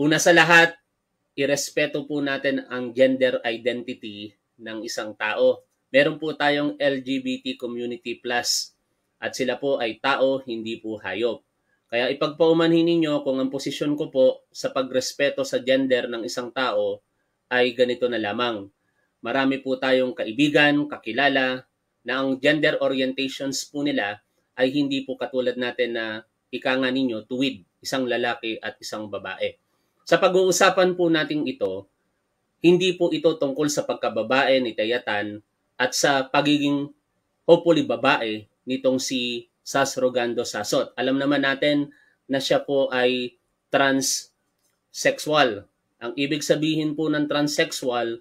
Una sa lahat, irespeto po natin ang gender identity ng isang tao. Meron po tayong LGBT Community Plus at sila po ay tao, hindi po hayop. Kaya ipagpaumanhin ninyo kung ang posisyon ko po sa pagrespeto sa gender ng isang tao ay ganito na lamang. Marami po tayong kaibigan, kakilala, na ang gender orientations po nila ay hindi po katulad natin na ika nga ninyo, tuwid, isang lalaki at isang babae. Sa pag-uusapan po nating ito, hindi po ito tungkol sa pagkababae ni Tayatan at sa pagiging hopefully babae nitong si Sasrogando Sasot. Alam naman natin na siya po ay transsexual. Ang ibig sabihin po ng transsexual,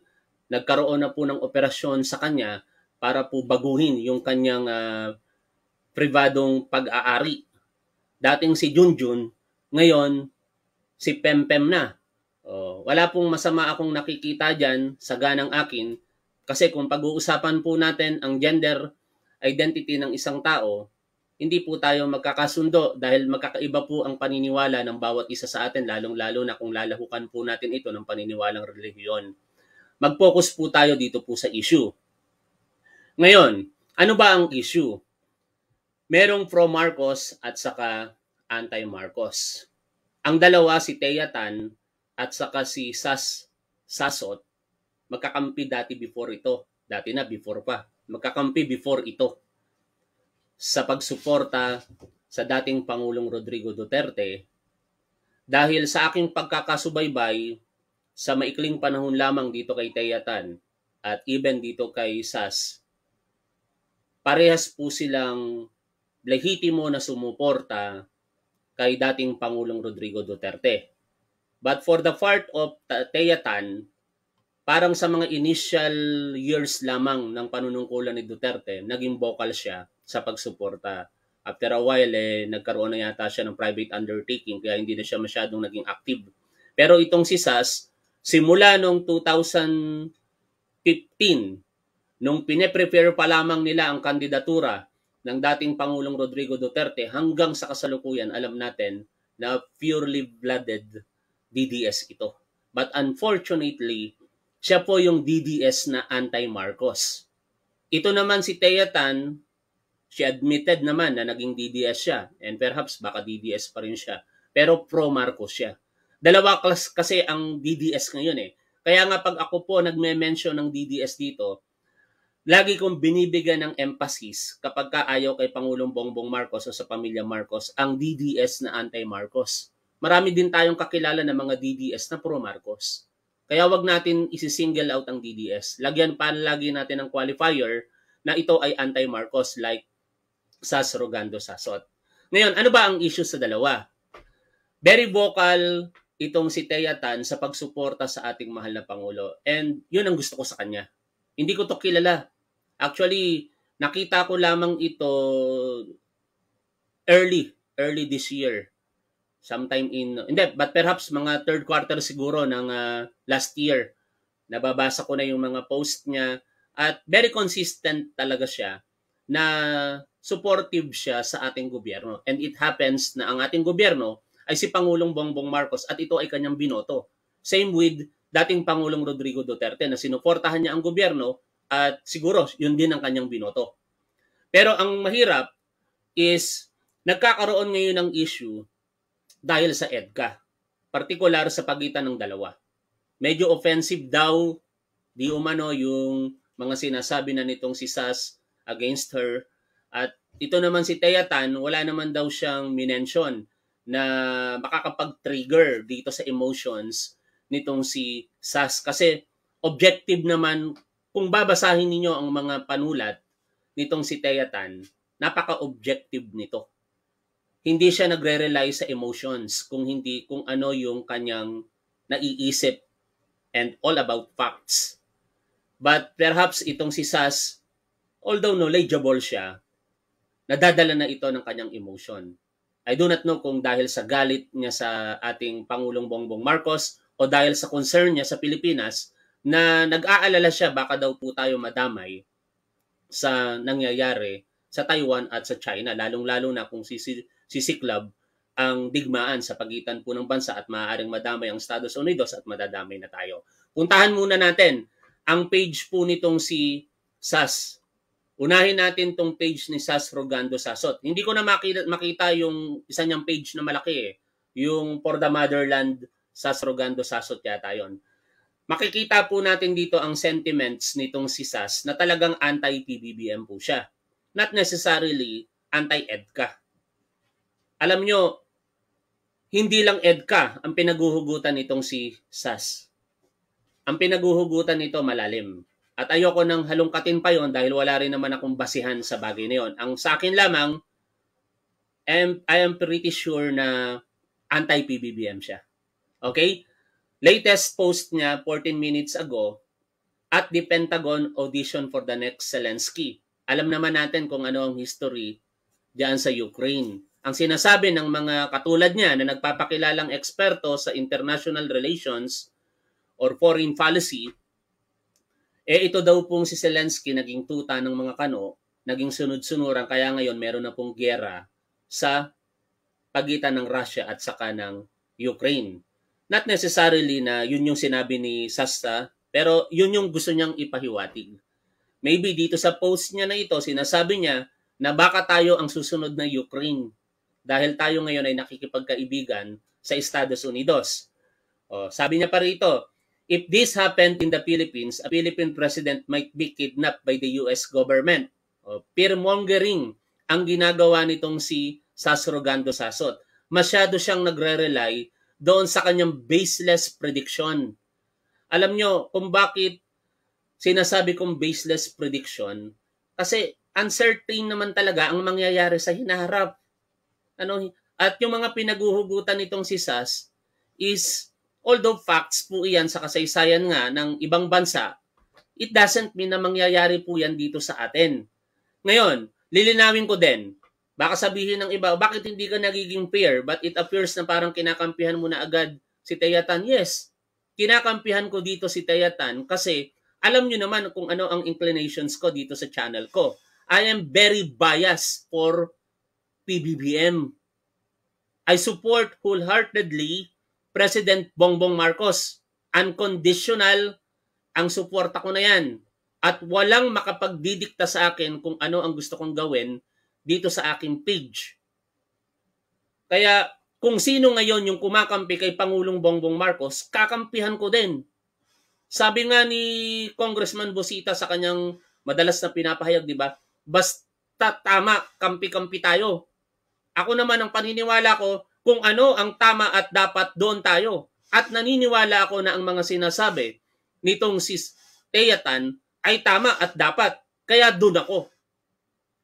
nagkaroon na po ng operasyon sa kanya para po baguhin yung kanyang uh, pribadong pag-aari. Dating si Junjun, ngayon si Pempem na. Oh, wala pong masama akong nakikita dyan sa ganang akin kasi kung pag-uusapan po natin ang gender identity ng isang tao, hindi po tayo magkakasundo dahil magkakaiba po ang paniniwala ng bawat isa sa atin, lalong-lalo na kung lalahukan po natin ito ng paniniwalang relihiyon. Mag-focus po tayo dito po sa issue. Ngayon, ano ba ang issue? Merong pro-Marcos at saka anti-Marcos. Ang dalawa, si Thea Tan at saka si Sas Sasot, magkakampi dati before ito. Dati na, before pa. Magkakampi before ito. Sa pagsuporta sa dating Pangulong Rodrigo Duterte, dahil sa aking pagkakasubaybay sa maikling panahon lamang dito kay Thea Tan at even dito kay Sas, parehas po silang lehitimo na sumuporta kay dating Pangulong Rodrigo Duterte. But for the part of Teyatan, parang sa mga initial years lamang ng panunungkulan ni Duterte, naging vocal siya sa pagsuporta. After a while, eh, nagkaroon na yata siya ng private undertaking kaya hindi na siya masyadong naging active. Pero itong si Sas, simula noong 2015, nung pine-prepare pa lamang nila ang kandidatura ng dating Pangulong Rodrigo Duterte hanggang sa kasalukuyan, alam natin na purely blooded DDS ito. But unfortunately, siya po yung DDS na anti-Marcos. Ito naman si Thea Tan, she admitted naman na naging DDS siya and perhaps baka DDS pa rin siya. Pero pro-Marcos siya. Dalawa kasi ang DDS ngayon eh. Kaya nga pag ako po nagme-mention ng DDS dito, lagi kong binibigyan ng emphasis kapag ka ayaw kay Pangulong Bongbong Marcos o sa pamilya Marcos ang DDS na anti-Marcos. Marami din tayong kakilala ng mga DDS na pro-Marcos. Kaya wag natin isi-single out ang DDS. Lagyan pa lagi natin ng qualifier na ito ay anti-Marcos like Sas Rogando Sasot. Ngayon, ano ba ang issue sa dalawa? Very vocal itong si Thea Tan sa pagsuporta sa ating mahal na Pangulo. And yun ang gusto ko sa kanya. Hindi ko to kilala. Actually, nakita ko lamang ito early, early this year. Sometime in, hindi, but perhaps mga third quarter siguro ng uh, last year. Nababasa ko na yung mga post niya at very consistent talaga siya na supportive siya sa ating gobyerno. And it happens na ang ating gobyerno ay si Pangulong Bongbong Marcos at ito ay kanyang binoto. Same with dating Pangulong Rodrigo Duterte na sinuportahan niya ang gobyerno at siguro, yun din ang kanyang binoto. Pero ang mahirap is nagkakaroon ngayon ng issue dahil sa EDCA, partikular sa pagitan ng dalawa. Medyo offensive daw di umano yung mga sinasabi na nitong si Sas against her at ito naman si Thea wala naman daw siyang minention na makakapag-trigger dito sa emotions nitong si Sas kasi objective naman kung babasahin ninyo ang mga panulat nitong si Teyatan, napaka-objective nito. Hindi siya nagre-rely sa emotions kung hindi kung ano yung kanyang naiisip and all about facts. But perhaps itong si Sas, although knowledgeable siya, nadadala na ito ng kanyang emotion. I do not know kung dahil sa galit niya sa ating Pangulong Bongbong Marcos o dahil sa concern niya sa Pilipinas, na nag-aalala siya baka daw po tayo madamay sa nangyayari sa Taiwan at sa China, lalong-lalo na kung sisiklab ang digmaan sa pagitan po ng bansa at maaaring madamay ang Estados Unidos at madadamay na tayo. Puntahan muna natin ang page po nitong si SAS. Unahin natin tong page ni SAS Rogando Sasot. Hindi ko na makita, yung isa niyang page na malaki eh. Yung For the Motherland, SAS Rogando Sasot yata yon makikita po natin dito ang sentiments nitong si Sas na talagang anti-PBBM po siya. Not necessarily anti-EDCA. Alam nyo, hindi lang EDCA ang pinaguhugutan nitong si Sas. Ang pinaguhugutan nito malalim. At ayoko nang halungkatin pa yon dahil wala rin naman akong basihan sa bagay na yon. Ang sa akin lamang, I am, pretty sure na anti-PBBM siya. Okay? Latest post niya 14 minutes ago at the Pentagon audition for the next Zelensky. Alam naman natin kung ano ang history diyan sa Ukraine. Ang sinasabi ng mga katulad niya na nagpapakilalang eksperto sa international relations or foreign policy, eh ito daw pong si Zelensky naging tuta ng mga kano, naging sunod-sunuran kaya ngayon meron na pong gera sa pagitan ng Russia at saka ng Ukraine not necessarily na yun yung sinabi ni Sasta, pero yun yung gusto niyang ipahiwatig. Maybe dito sa post niya na ito, sinasabi niya na baka tayo ang susunod na Ukraine dahil tayo ngayon ay nakikipagkaibigan sa Estados Unidos. O, sabi niya pa rito, If this happened in the Philippines, a Philippine president might be kidnapped by the US government. O, fear-mongering ang ginagawa nitong si Sasrogando Sasot. Masyado siyang nagre-rely doon sa kanyang baseless prediction. Alam nyo kung bakit sinasabi kong baseless prediction? Kasi uncertain naman talaga ang mangyayari sa hinaharap. Ano, at yung mga pinaguhugutan nitong si SAS is, although facts po iyan sa kasaysayan nga ng ibang bansa, it doesn't mean na mangyayari po yan dito sa atin. Ngayon, lilinawin ko din, Baka sabihin ng iba, bakit hindi ka nagiging fair? But it appears na parang kinakampihan mo na agad si Tayatan. Yes, kinakampihan ko dito si Tayatan kasi alam nyo naman kung ano ang inclinations ko dito sa channel ko. I am very biased for PBBM. I support wholeheartedly President Bongbong Marcos. Unconditional ang suporta ko na yan. At walang makapagdidikta sa akin kung ano ang gusto kong gawin dito sa aking page. Kaya kung sino ngayon yung kumakampi kay Pangulong Bongbong Marcos, kakampihan ko din. Sabi nga ni Congressman Bosita sa kanyang madalas na pinapahayag, di ba? Basta tama, kampi-kampi tayo. Ako naman ang paniniwala ko kung ano ang tama at dapat doon tayo. At naniniwala ako na ang mga sinasabi nitong si Teyatan ay tama at dapat. Kaya doon ako.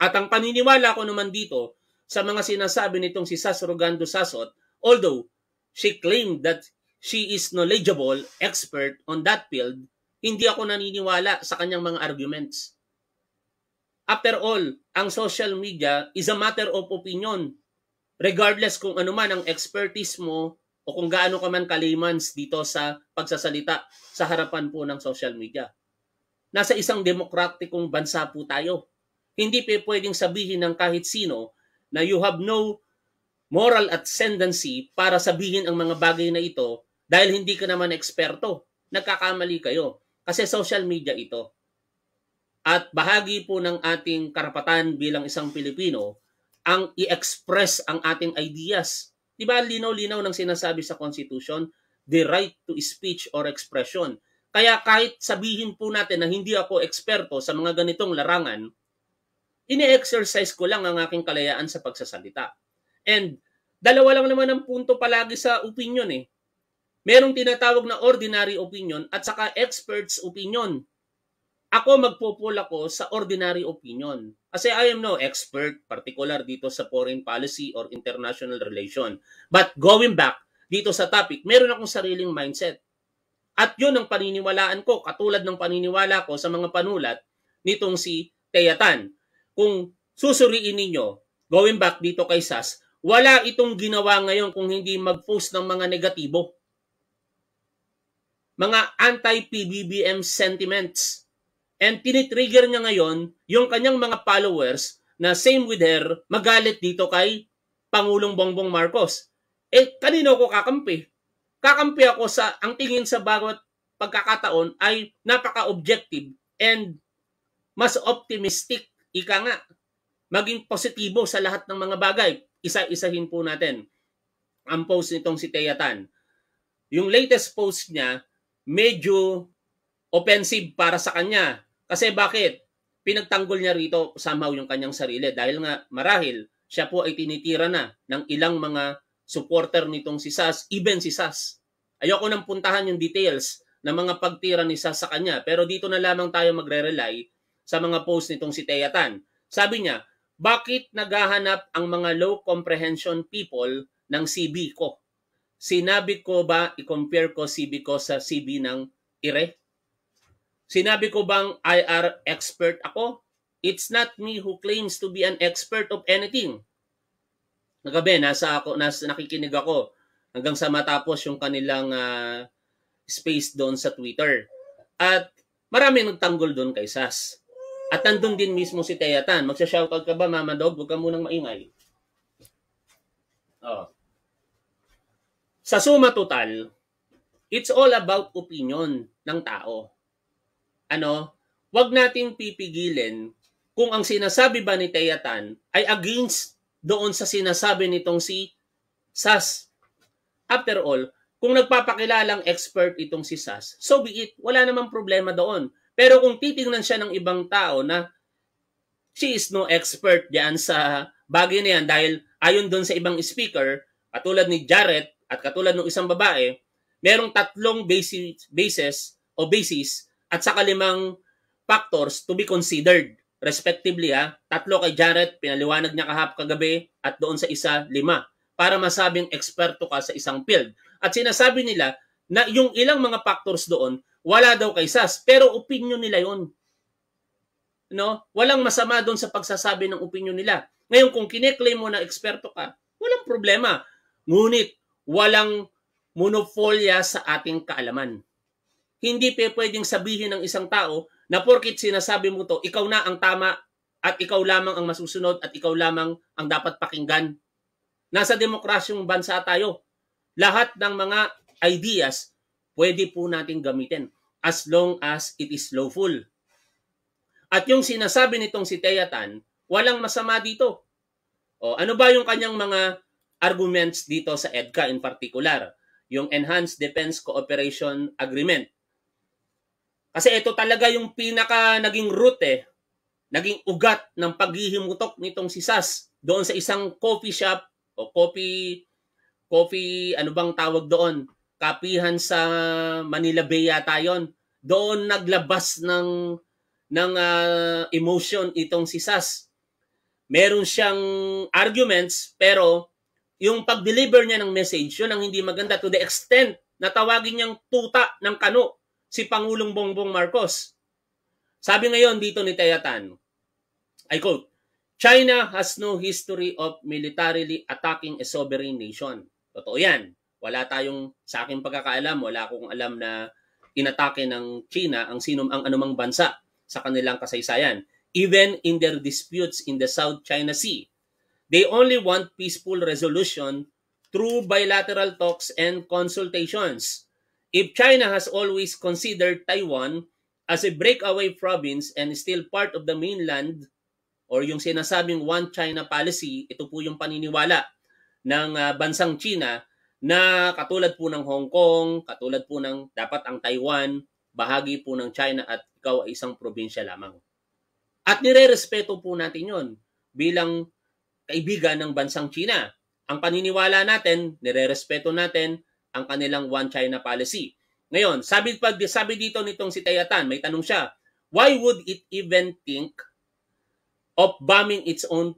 At ang paniniwala ko naman dito sa mga sinasabi nitong si Sas Rogando Sasot, although she claimed that she is knowledgeable, expert on that field, hindi ako naniniwala sa kanyang mga arguments. After all, ang social media is a matter of opinion. Regardless kung ano man ang expertise mo o kung gaano ka man kalimans dito sa pagsasalita sa harapan po ng social media. Nasa isang demokratikong bansa po tayo hindi pa pwedeng sabihin ng kahit sino na you have no moral ascendancy para sabihin ang mga bagay na ito dahil hindi ka naman eksperto. Nagkakamali kayo kasi social media ito. At bahagi po ng ating karapatan bilang isang Pilipino ang i-express ang ating ideas. Di ba linaw-linaw ng sinasabi sa Constitution, the right to speech or expression. Kaya kahit sabihin po natin na hindi ako eksperto sa mga ganitong larangan, ine-exercise ko lang ang aking kalayaan sa pagsasalita. And dalawa lang naman ang punto palagi sa opinion eh. Merong tinatawag na ordinary opinion at saka expert's opinion. Ako magpupul ako sa ordinary opinion. Kasi I am no expert, particular dito sa foreign policy or international relation. But going back dito sa topic, meron akong sariling mindset. At yun ang paniniwalaan ko, katulad ng paniniwala ko sa mga panulat nitong si Teatan kung susuriin ninyo, going back dito kay SAS, wala itong ginawa ngayon kung hindi mag-post ng mga negatibo. Mga anti-PBBM sentiments. And tinitrigger niya ngayon yung kanyang mga followers na same with her, magalit dito kay Pangulong Bongbong Marcos. Eh, kanino ko kakampi? Kakampi ako sa, ang tingin sa bawat pagkakataon ay napaka-objective and mas optimistic ika nga, maging positibo sa lahat ng mga bagay. Isa-isahin po natin ang post nitong si Teyatan. Yung latest post niya, medyo offensive para sa kanya. Kasi bakit? Pinagtanggol niya rito somehow yung kanyang sarili dahil nga marahil siya po ay tinitira na ng ilang mga supporter nitong si Sas, even si Sas. Ayoko nang puntahan yung details ng mga pagtira ni Sas sa kanya pero dito na lamang tayo magre-rely sa mga post nitong si Thea Tan. Sabi niya, bakit naghahanap ang mga low comprehension people ng CB ko? Sinabi ko ba i-compare ko CB ko sa CB ng IRE? Sinabi ko bang IR expert ako? It's not me who claims to be an expert of anything. Nagabi, nasa ako, nasa, nakikinig ako hanggang sa matapos yung kanilang uh, space doon sa Twitter. At marami nagtanggol doon kay SAS. At nandun din mismo si Thea Tan. Magsashoutout ka ba, Mama Dog? Huwag ka munang maingay. Oh. Sa suma total, it's all about opinion ng tao. Ano? Huwag nating pipigilin kung ang sinasabi ba ni Thea Tan ay against doon sa sinasabi nitong si SAS. After all, kung nagpapakilalang expert itong si SAS, so be it. Wala namang problema doon. Pero kung titingnan siya ng ibang tao na she is no expert diyan sa bagay na yan dahil ayon doon sa ibang speaker, katulad ni Jarrett at katulad ng isang babae, merong tatlong basis, basis o basis at sa kalimang factors to be considered respectively ha. Ah, tatlo kay Jarrett, pinaliwanag niya kahap kagabi at doon sa isa, lima para masabing eksperto ka sa isang field. At sinasabi nila, na yung ilang mga factors doon, wala daw kay SAS. Pero opinion nila yon No? Walang masama doon sa pagsasabi ng opinion nila. Ngayon, kung kineklaim mo na eksperto ka, walang problema. Ngunit, walang monopolya sa ating kaalaman. Hindi pa pwedeng sabihin ng isang tao na porkit sinasabi mo to, ikaw na ang tama at ikaw lamang ang masusunod at ikaw lamang ang dapat pakinggan. Nasa demokrasyong bansa tayo. Lahat ng mga ideas, pwede po natin gamitin as long as it is lawful. At yung sinasabi nitong si Teatan, walang masama dito. O, ano ba yung kanyang mga arguments dito sa EDCA in particular? Yung Enhanced Defense Cooperation Agreement. Kasi ito talaga yung pinaka naging root eh, naging ugat ng paghihimutok nitong si Sas doon sa isang coffee shop o coffee coffee ano bang tawag doon kapihan sa Manila Bay yata yon. Doon naglabas ng ng uh, emotion itong si Sas. Meron siyang arguments pero yung pag-deliver niya ng message, yun ang hindi maganda to the extent na tawagin niyang tuta ng kano si Pangulong Bongbong Marcos. Sabi ngayon dito ni Tayatan, I quote, China has no history of militarily attacking a sovereign nation. Totoo yan. Wala tayong, sa aking pagkakaalam, wala akong alam na inatake ng China ang sinum ang anumang bansa sa kanilang kasaysayan. Even in their disputes in the South China Sea, they only want peaceful resolution through bilateral talks and consultations. If China has always considered Taiwan as a breakaway province and still part of the mainland or yung sinasabing one China policy, ito po yung paniniwala ng uh, bansang China na katulad po ng Hong Kong, katulad po ng dapat ang Taiwan, bahagi po ng China at ikaw ay isang probinsya lamang. At nirerespeto po natin yon bilang kaibigan ng bansang China. Ang paniniwala natin, nirerespeto natin ang kanilang One China policy. Ngayon, sabi, pag, sabi dito nitong si Tayatan, may tanong siya, why would it even think of bombing its own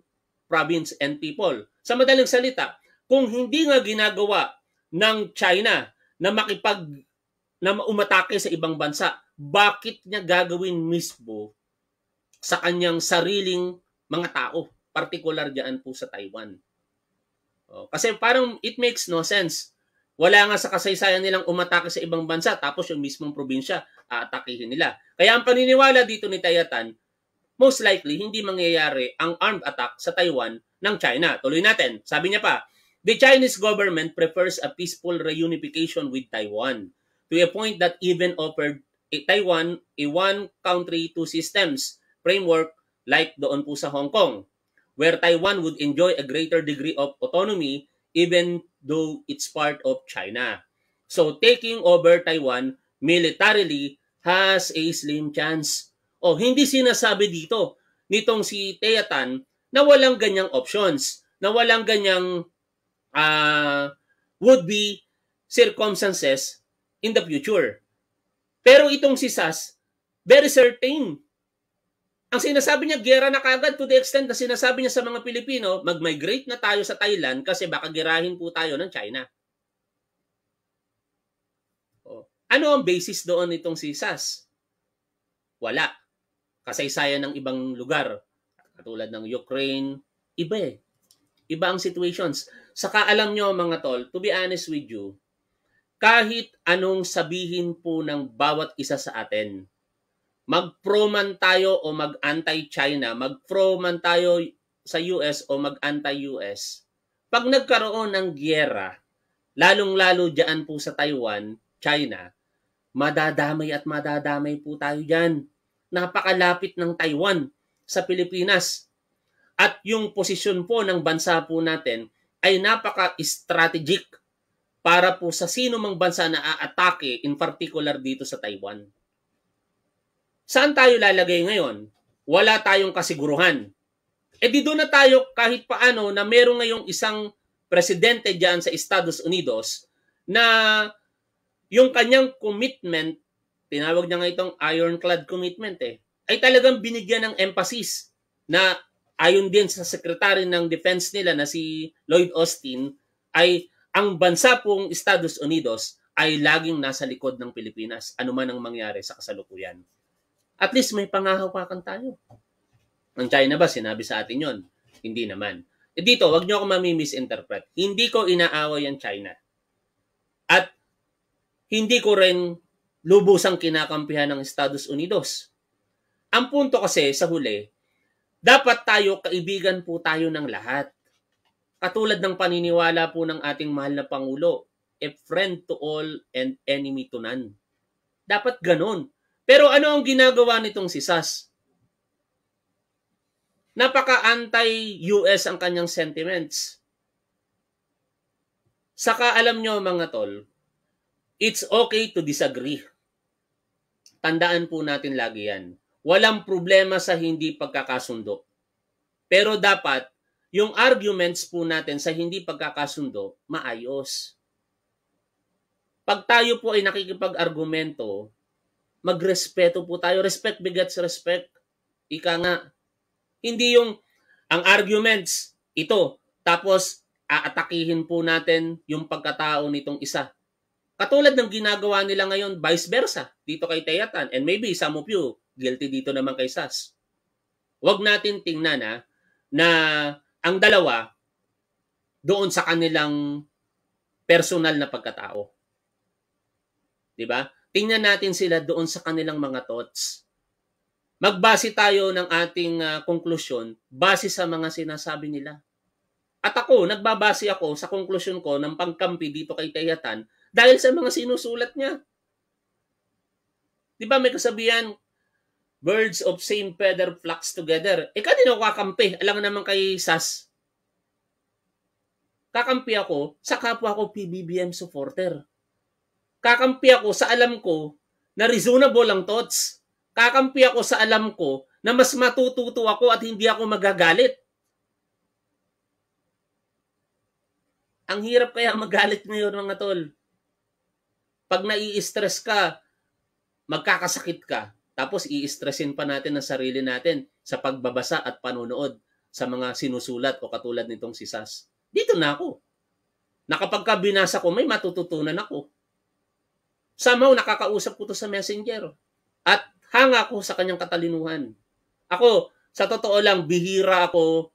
province and people? Sa madaling salita, kung hindi nga ginagawa ng China na makipag na umatake sa ibang bansa, bakit niya gagawin mismo sa kanyang sariling mga tao, particular diyan po sa Taiwan. O, oh, kasi parang it makes no sense. Wala nga sa kasaysayan nilang umatake sa ibang bansa tapos yung mismong probinsya aatakihin nila. Kaya ang paniniwala dito ni Tayatan, most likely hindi mangyayari ang armed attack sa Taiwan ng China. Tuloy natin. Sabi niya pa, The Chinese government prefers a peaceful reunification with Taiwan to a point that even offered a eh, Taiwan a one country, two systems framework like doon po sa Hong Kong, where Taiwan would enjoy a greater degree of autonomy even though it's part of China. So taking over Taiwan militarily has a slim chance. O oh, hindi sinasabi dito nitong si Teatan na walang ganyang options, na walang ganyang uh, would-be circumstances in the future. Pero itong si Sas, very certain. Ang sinasabi niya, gera na kagad to the extent na sinasabi niya sa mga Pilipino, mag-migrate na tayo sa Thailand kasi baka girahin po tayo ng China. O. Oh. Ano ang basis doon itong si Sas? Wala. Kasaysayan ng ibang lugar. Katulad ng Ukraine, iba eh. Iba ang situations. Saka alam nyo mga tol, to be honest with you, kahit anong sabihin po ng bawat isa sa atin, mag-pro man tayo o mag-anti-China, mag-pro man tayo sa US o mag-anti-US, pag nagkaroon ng gyera, lalong-lalo dyan po sa Taiwan, China, madadamay at madadamay po tayo dyan. Napakalapit ng Taiwan sa Pilipinas. At yung posisyon po ng bansa po natin ay napaka-strategic para po sa sino mang bansa na aatake, in particular dito sa Taiwan. Saan tayo lalagay ngayon? Wala tayong kasiguruhan. E di doon na tayo kahit paano na meron ngayong isang presidente dyan sa Estados Unidos na yung kanyang commitment, tinawag niya nga itong ironclad commitment eh, ay talagang binigyan ng emphasis na ayon din sa sekretary ng defense nila na si Lloyd Austin, ay ang bansa pong Estados Unidos ay laging nasa likod ng Pilipinas, anuman ang mangyari sa kasalukuyan. At least may pangahawakan tayo. Ang China ba, sinabi sa atin yon? Hindi naman. E dito, wag nyo ako mamimisinterpret. Hindi ko inaaway ang China. At hindi ko rin lubusang kinakampihan ng Estados Unidos. Ang punto kasi sa huli, dapat tayo, kaibigan po tayo ng lahat. Katulad ng paniniwala po ng ating mahal na Pangulo, a friend to all and enemy to none. Dapat ganon. Pero ano ang ginagawa nitong si Sas? Napaka-anti-US ang kanyang sentiments. Saka alam nyo mga tol, it's okay to disagree. Tandaan po natin lagi yan Walang problema sa hindi pagkakasundo. Pero dapat, yung arguments po natin sa hindi pagkakasundo, maayos. Pag tayo po ay nakikipag-argumento, magrespeto po tayo. Respect bigat sa respect. Ika nga. Hindi yung ang arguments, ito. Tapos, aatakihin po natin yung pagkatao nitong isa. Katulad ng ginagawa nila ngayon, vice versa, dito kay Teyatan, and maybe some of you guilty dito naman kay Sas. Huwag natin tingnan ha, ah, na ang dalawa doon sa kanilang personal na pagkatao. 'Di ba? Tingnan natin sila doon sa kanilang mga thoughts. Magbase tayo ng ating uh, base sa mga sinasabi nila. At ako, nagbabase ako sa konklusyon ko ng pangkampi dito kay Kayatan dahil sa mga sinusulat niya. Di ba may kasabihan, Birds of same feather flocks together. Eh, kanino kakampi? Alam naman kay Sas. Kakampi ako sa kapwa ko PBBM supporter. Kakampi ako sa alam ko na reasonable ang thoughts. Kakampi ako sa alam ko na mas matututo ako at hindi ako magagalit. Ang hirap kaya magalit ngayon mga tol. Pag nai-stress ka, magkakasakit ka tapos i-stressin pa natin ang sarili natin sa pagbabasa at panonood sa mga sinusulat o katulad nitong si Sas. Dito na ako. Nakapag ko, may matututunan ako. Somehow, nakakausap ko to sa messenger. At hanga ko sa kanyang katalinuhan. Ako, sa totoo lang, bihira ako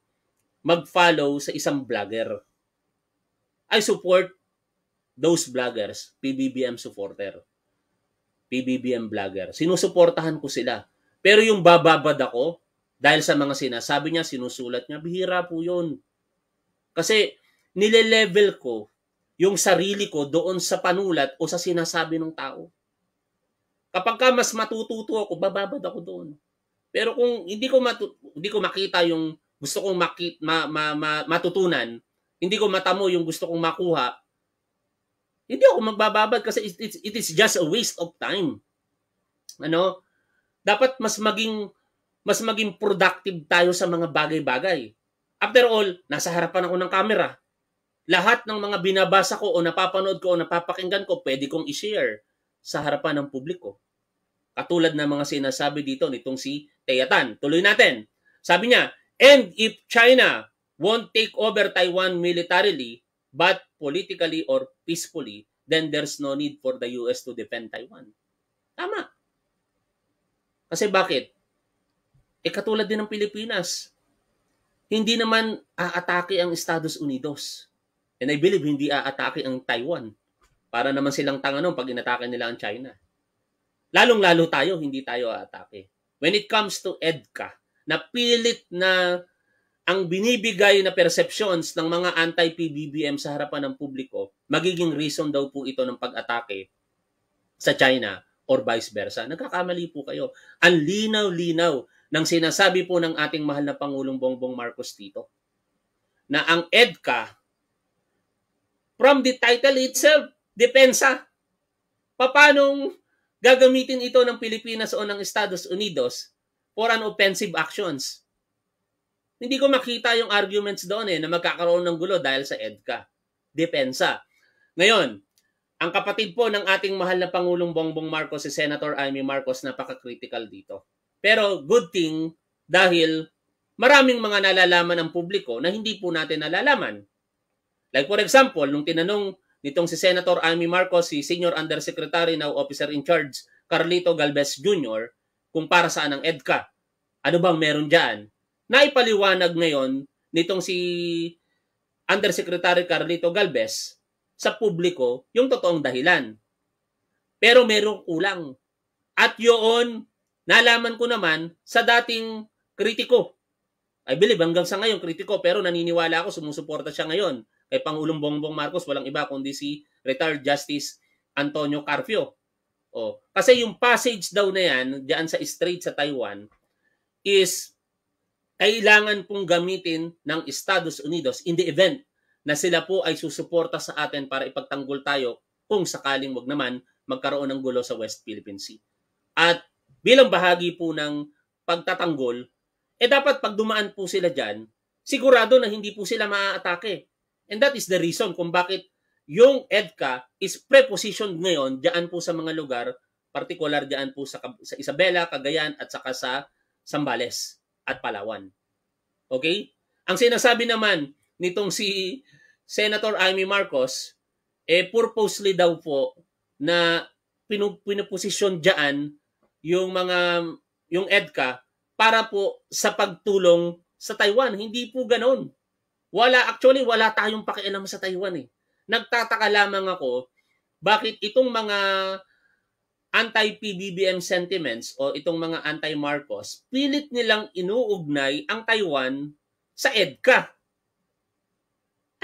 mag-follow sa isang vlogger. I support those vloggers, PBBM supporter. PBBM vlogger. Sinusuportahan ko sila. Pero yung bababad ako, dahil sa mga sinasabi niya, sinusulat niya, bihira po yun. Kasi nilelevel ko yung sarili ko doon sa panulat o sa sinasabi ng tao. Kapag ka mas matututo ako, bababad ako doon. Pero kung hindi ko matu- hindi ko makita yung gusto kong ma- ma- ma- matutunan, hindi ko matamo yung gusto kong makuha, hindi ako magbababad kasi it, it, it is just a waste of time. Ano? Dapat mas maging mas maging productive tayo sa mga bagay-bagay. After all, nasa harapan ako ng camera. Lahat ng mga binabasa ko o napapanood ko o napapakinggan ko, pwede kong i-share sa harapan ng publiko. Katulad ng mga sinasabi dito nitong si Teyatan. Tuloy natin. Sabi niya, And if China won't take over Taiwan militarily, but politically or peacefully, then there's no need for the US to defend Taiwan. Tama. Kasi bakit? E katulad din ng Pilipinas, hindi naman aatake ang Estados Unidos. And I believe hindi aatake ang Taiwan. Para naman silang tanga nun pag inatake nila ang China. Lalong-lalo tayo, hindi tayo aatake. When it comes to EDCA, napilit na ang binibigay na perceptions ng mga anti-PBBM sa harapan ng publiko, magiging reason daw po ito ng pag-atake sa China or vice versa. Nagkakamali po kayo. Ang linaw-linaw ng sinasabi po ng ating mahal na Pangulong Bongbong Marcos Tito na ang EDCA from the title itself, depensa. Papanong gagamitin ito ng Pilipinas o ng Estados Unidos for an offensive actions? Hindi ko makita yung arguments doon eh na magkakaroon ng gulo dahil sa EDCA. Depensa. Ngayon, ang kapatid po ng ating mahal na Pangulong Bongbong Marcos, si Senator Amy Marcos, napaka-critical dito. Pero good thing dahil maraming mga nalalaman ng publiko na hindi po natin nalalaman. Like for example, nung tinanong nitong si Senator Amy Marcos, si Senior Undersecretary now Officer in Charge Carlito Galvez Jr., kung para saan ang EDCA, ano bang meron diyan? naipaliwanag ngayon nitong si Undersecretary Carlito Galvez sa publiko yung totoong dahilan. Pero merong kulang. At yun, nalaman ko naman sa dating kritiko. I believe hanggang sa ngayon kritiko pero naniniwala ako sumusuporta siya ngayon. Kay Pangulong Bongbong Marcos walang iba kundi si retired Justice Antonio Carpio. O, oh, kasi yung passage daw na yan diyan sa Strait sa Taiwan is kailangan pong gamitin ng Estados Unidos in the event na sila po ay susuporta sa atin para ipagtanggol tayo kung sakaling wag naman magkaroon ng gulo sa West Philippine Sea. At bilang bahagi po ng pagtatanggol, eh dapat pag dumaan po sila dyan, sigurado na hindi po sila maaatake. And that is the reason kung bakit yung EDCA is prepositioned ngayon diyan po sa mga lugar, particular diyan po sa, sa Isabela, Cagayan at saka sa Sambales at Palawan. Okay? Ang sinasabi naman nitong si Senator Amy Marcos, eh purposely daw po na pinuposisyon diyan yung mga yung EDCA para po sa pagtulong sa Taiwan. Hindi po ganoon. Wala actually wala tayong pakialam sa Taiwan eh. Nagtataka lamang ako bakit itong mga anti-PBBM sentiments o itong mga anti-Marcos, pilit nilang inuugnay ang Taiwan sa EDCA.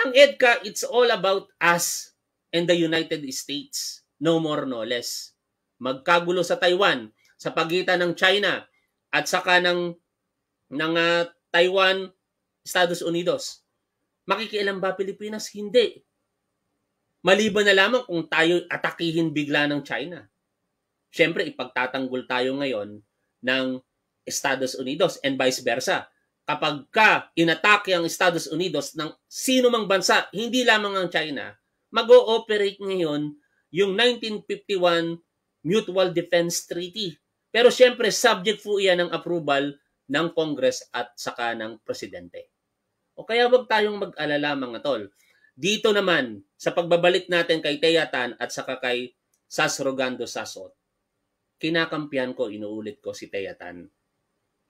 Ang EDCA, it's all about us and the United States. No more, no less. Magkagulo sa Taiwan sa pagitan ng China at saka ng, ng uh, Taiwan, Estados Unidos. Makikialam ba Pilipinas? Hindi. Maliban na lamang kung tayo atakihin bigla ng China syempre ipagtatanggol tayo ngayon ng Estados Unidos and vice versa. Kapag ka inatake ang Estados Unidos ng sino mang bansa, hindi lamang ang China, mag-ooperate ngayon yung 1951 Mutual Defense Treaty. Pero syempre subject po iyan ng approval ng Congress at saka ng Presidente. O kaya wag tayong mag-alala mga tol. Dito naman, sa pagbabalik natin kay Teyatan at saka kay Sasrogando Sasot, kinakampiyan ko, inuulit ko si Teyatan.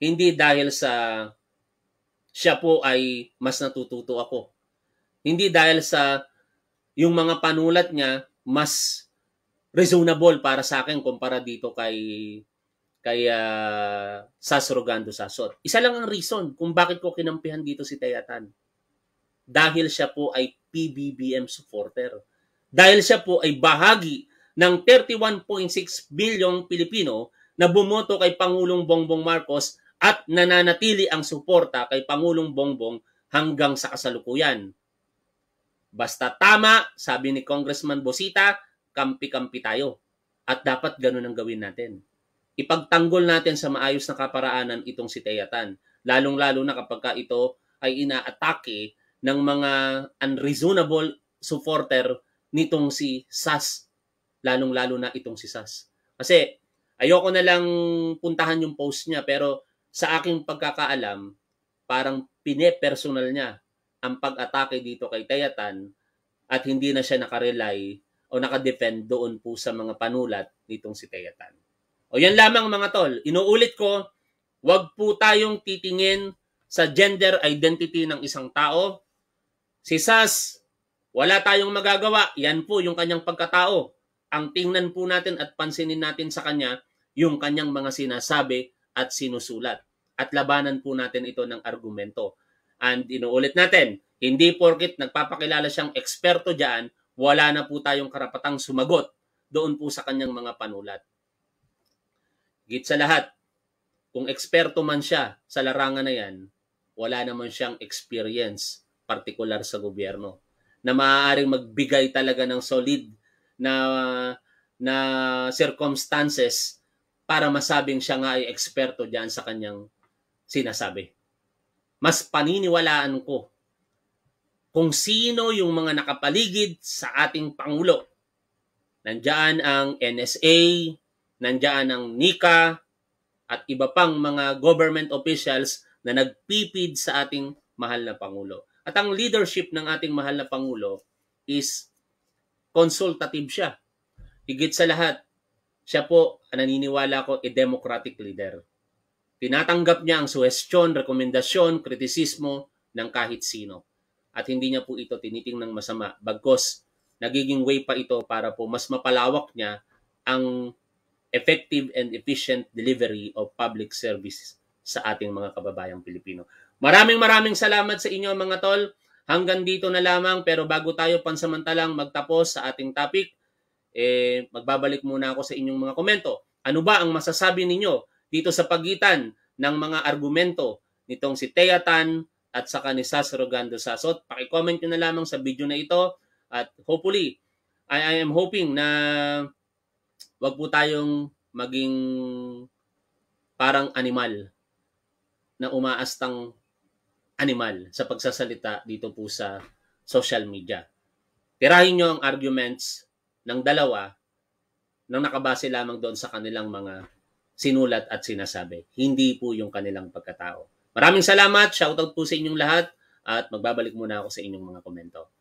Hindi dahil sa siya po ay mas natututo ako. Hindi dahil sa yung mga panulat niya mas reasonable para sa akin kumpara dito kay kay uh, ah, Sasrogando Sasot. Isa lang ang reason kung bakit ko kinampihan dito si Teyatan. Dahil siya po ay PBBM supporter. Dahil siya po ay bahagi ng 31.6 bilyong Pilipino na bumoto kay Pangulong Bongbong Marcos at nananatili ang suporta kay Pangulong Bongbong hanggang sa kasalukuyan. Basta tama, sabi ni Congressman Bosita, kampi-kampi tayo. At dapat ganun ang gawin natin. Ipagtanggol natin sa maayos na kaparaanan itong si Teyatan. Lalong-lalo na kapag ka ito ay inaatake ng mga unreasonable supporter nitong si SAS lalong-lalo na itong si Sas. Kasi ayoko na lang puntahan yung post niya pero sa aking pagkakaalam, parang pine-personal niya ang pag-atake dito kay Tayatan at hindi na siya nakarely o nakadepend doon po sa mga panulat nitong si Tayatan. O yan lamang mga tol, inuulit ko, wag po tayong titingin sa gender identity ng isang tao. Si Sas, wala tayong magagawa. Yan po yung kanyang pagkatao ang tingnan po natin at pansinin natin sa kanya yung kanyang mga sinasabi at sinusulat. At labanan po natin ito ng argumento. And inuulit natin, hindi porkit nagpapakilala siyang eksperto diyan, wala na po tayong karapatang sumagot doon po sa kanyang mga panulat. Git sa lahat, kung eksperto man siya sa larangan na yan, wala naman siyang experience, partikular sa gobyerno, na maaaring magbigay talaga ng solid na na circumstances para masabing siya nga ay eksperto diyan sa kanyang sinasabi. Mas paniniwalaan ko kung sino yung mga nakapaligid sa ating Pangulo. Nandiyan ang NSA, nandiyan ang NICA, at iba pang mga government officials na nagpipid sa ating mahal na Pangulo. At ang leadership ng ating mahal na Pangulo is consultative siya. Higit sa lahat, siya po, naniniwala ko, a democratic leader. Tinatanggap niya ang suwestyon, rekomendasyon, kritisismo ng kahit sino. At hindi niya po ito tinitingnan masama. Bagkos, nagiging way pa ito para po mas mapalawak niya ang effective and efficient delivery of public services sa ating mga kababayang Pilipino. Maraming maraming salamat sa inyo mga tol. Hanggang dito na lamang pero bago tayo pansamantalang magtapos sa ating topic, eh, magbabalik muna ako sa inyong mga komento. Ano ba ang masasabi ninyo dito sa pagitan ng mga argumento nitong si Thea Tan at saka ni Sas Rogando Sasot? Pakicomment nyo na lamang sa video na ito at hopefully, I, I am hoping na wag po tayong maging parang animal na umaastang animal sa pagsasalita dito po sa social media. Tirahin nyo ang arguments ng dalawa nang nakabase lamang doon sa kanilang mga sinulat at sinasabi. Hindi po yung kanilang pagkatao. Maraming salamat. Shoutout po sa inyong lahat at magbabalik muna ako sa inyong mga komento.